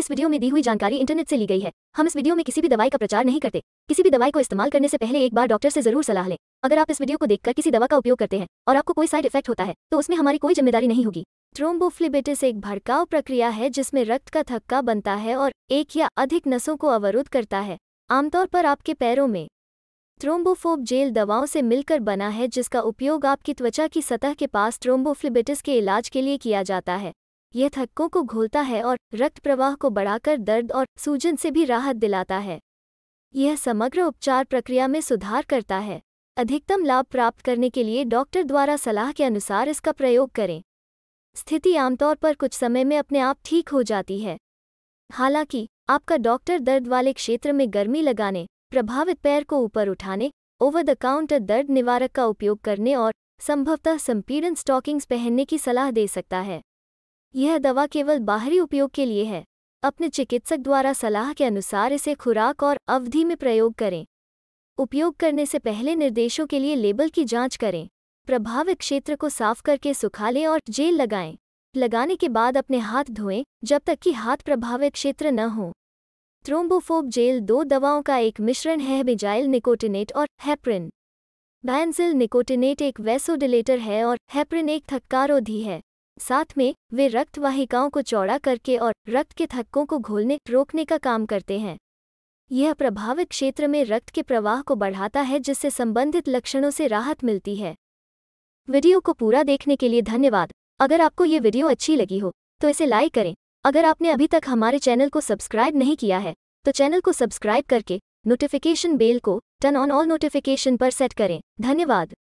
इस वीडियो में दी हुई जानकारी इंटरनेट से ली गई है हम इस वीडियो में किसी भी दवाई का प्रचार नहीं करते किसी भी दवाई को इस्तेमाल करने से पहले एक बार डॉक्टर से जरूर सलाह लें अगर आप इस वीडियो को देखकर किसी दवा का उपयोग करते हैं और आपको कोई साइड इफेक्ट होता है तो उसमें हमारी कोई जिम्मेदारी नहीं होगी थ्रोम्बोफ्लिबिटिस एक भड़काव प्रक्रिया है जिसमें रक्त का थक्का बनता है और एक या अधिक नसों को अवरुद्ध करता है आमतौर पर आपके पैरों में ट्रोम्बोफोब जेल दवाओं से मिलकर बना है जिसका उपयोग आपकी त्वचा की सतह के पास ट्रोम्बोफ्लिबिटिस के इलाज के लिए किया जाता है यह थक्कों को घोलता है और रक्त प्रवाह को बढ़ाकर दर्द और सूजन से भी राहत दिलाता है यह समग्र उपचार प्रक्रिया में सुधार करता है अधिकतम लाभ प्राप्त करने के लिए डॉक्टर द्वारा सलाह के अनुसार इसका प्रयोग करें स्थिति आमतौर पर कुछ समय में अपने आप ठीक हो जाती है हालांकि आपका डॉक्टर दर्द वाले क्षेत्र में गर्मी लगाने प्रभावित पैर को ऊपर उठाने ओवर द काउंटर दर्द निवारक का उपयोग करने और संभवतः संपीड़न स्टॉकिंग्स पहनने की सलाह दे सकता है यह दवा केवल बाहरी उपयोग के लिए है अपने चिकित्सक द्वारा सलाह के अनुसार इसे खुराक और अवधि में प्रयोग करें उपयोग करने से पहले निर्देशों के लिए लेबल की जांच करें प्रभावित क्षेत्र को साफ करके सुखा लें और जेल लगाएं लगाने के बाद अपने हाथ धोएं जब तक कि हाथ प्रभावित क्षेत्र न हो थ्रोम्बोफोब जेल दो दवाओं का एक मिश्रण है मिजाइल निकोटिनेट और हैप्रिन बैंसिल निकोटिनेट एक वैसोडिलेटर है और हैप्रिन एक थक्कारोधी है साथ में वे रक्त वाहिकाओं को चौड़ा करके और रक्त के थक्कों को घोलने रोकने का काम करते हैं यह प्रभावित क्षेत्र में रक्त के प्रवाह को बढ़ाता है जिससे संबंधित लक्षणों से राहत मिलती है वीडियो को पूरा देखने के लिए धन्यवाद अगर आपको ये वीडियो अच्छी लगी हो तो इसे लाइक करें अगर आपने अभी तक हमारे चैनल को सब्सक्राइब नहीं किया है तो चैनल को सब्सक्राइब करके नोटिफिकेशन बेल को टर्न ऑन ऑल नोटिफिकेशन पर सेट करें धन्यवाद